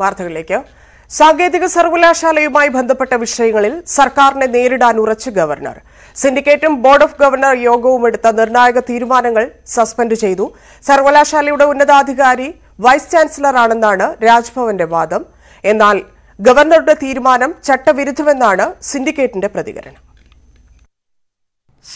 വാർത്തകളിലേക്ക് സാങ്കേതിക സർവകലാശാലയുമായി ബന്ധപ്പെട്ട വിഷയങ്ങളിൽ സർക്കാരിനെ നേരിടാൻ ഉറച്ച് ഗവർണർ സിൻഡിക്കേറ്റും ബോർഡ് ഓഫ് ഗവർണർ യോഗവും എടുത്ത നിർണായക തീരുമാനങ്ങൾ സസ്പെൻഡ് ചെയ്തു സർവകലാശാലയുടെ ഉന്നതാധികാരി വൈസ് ചാൻസലറാണെന്നാണ് രാജ്ഭവന്റെ വാദം എന്നാൽ ഗവർണറുടെ തീരുമാനം ചട്ടവിരുദ്ധമെന്നാണ് സിൻഡിക്കേറ്റിന്റെ പ്രതികരണം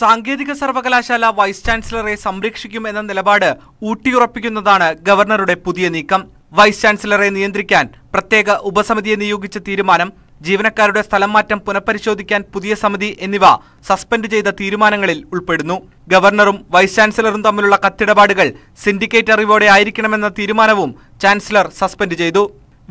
സാങ്കേതിക സർവകലാശാല വൈസ് ചാൻസലറെ സംരക്ഷിക്കും എന്ന നിലപാട് ഊട്ടിയുറപ്പിക്കുന്നതാണ് ഗവർണറുടെ പുതിയ നീക്കം വൈസ് ചാൻസലറെ നിയന്ത്രിക്കാൻ പ്രത്യേക ഉപസമിതിയെ നിയോഗിച്ച തീരുമാനം ജീവനക്കാരുടെ സ്ഥലംമാറ്റം പുനഃപരിശോധിക്കാൻ പുതിയ സമിതി എന്നിവ സസ്പെൻഡ് ചെയ്ത തീരുമാനങ്ങളിൽ ഉൾപ്പെടുന്നു ഗവർണറും വൈസ് ചാൻസലറും തമ്മിലുള്ള കത്തിടപാടുകൾ സിൻഡിക്കേറ്റ് അറിവോടെ ആയിരിക്കണമെന്ന തീരുമാനവും ചാൻസലർ സസ്പെൻഡ് ചെയ്തു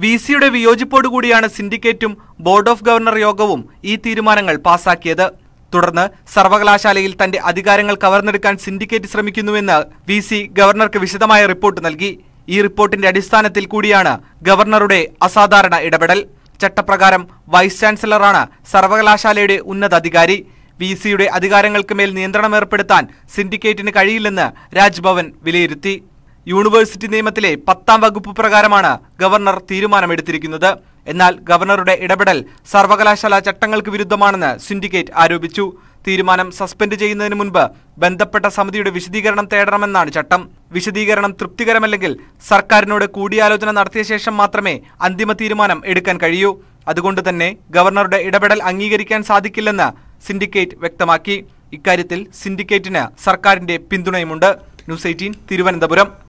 വി സിയുടെ വിയോജിപ്പോടുകൂടിയാണ് സിൻഡിക്കേറ്റും ബോർഡ് ഓഫ് ഗവർണർ യോഗവും ഈ തീരുമാനങ്ങൾ പാസാക്കിയത് തുടർന്ന് സർവകലാശാലയിൽ തന്റെ അധികാരങ്ങൾ കവർന്നെടുക്കാൻ സിൻഡിക്കേറ്റ് ശ്രമിക്കുന്നുവെന്ന് വി ഗവർണർക്ക് വിശദമായ റിപ്പോർട്ട് നൽകി ഈ റിപ്പോർട്ടിന്റെ അടിസ്ഥാനത്തിൽ കൂടിയാണ് ഗവർണറുടെ അസാധാരണ ഇടപെടൽ ചട്ടപ്രകാരം വൈസ് ചാൻസലറാണ് സർവകലാശാലയുടെ ഉന്നതാധികാരി വി സിയുടെ അധികാരങ്ങൾക്ക് മേൽ നിയന്ത്രണം ഏർപ്പെടുത്താൻ സിൻഡിക്കേറ്റിന് കഴിയില്ലെന്ന് രാജ്ഭവൻ വിലയിരുത്തി യൂണിവേഴ്സിറ്റി നിയമത്തിലെ പത്താം വകുപ്പ് പ്രകാരമാണ് ഗവർണർ തീരുമാനമെടുത്തിരിക്കുന്നത് എന്നാൽ ഗവർണറുടെ ഇടപെടൽ സർവകലാശാല ചട്ടങ്ങൾക്ക് വിരുദ്ധമാണെന്ന് സിൻഡിക്കേറ്റ് ആരോപിച്ചു തീരുമാനം സസ്പെൻഡ് ചെയ്യുന്നതിന് മുൻപ് ബന്ധപ്പെട്ട സമിതിയുടെ വിശദീകരണം തേടണമെന്നാണ് ചട്ടം വിശദീകരണം തൃപ്തികരമല്ലെങ്കിൽ സർക്കാരിനോട് കൂടിയാലോചന നടത്തിയ ശേഷം മാത്രമേ അന്തിമ തീരുമാനം എടുക്കാൻ കഴിയൂ അതുകൊണ്ട് തന്നെ ഗവർണറുടെ ഇടപെടൽ അംഗീകരിക്കാൻ സാധിക്കില്ലെന്ന് സിൻഡിക്കേറ്റ് വ്യക്തമാക്കി ഇക്കാര്യത്തിൽ സിൻഡിക്കേറ്റിന് സർക്കാരിന്റെ പിന്തുണയുമുണ്ട് ന്യൂസ് എയ്റ്റീൻ തിരുവനന്തപുരം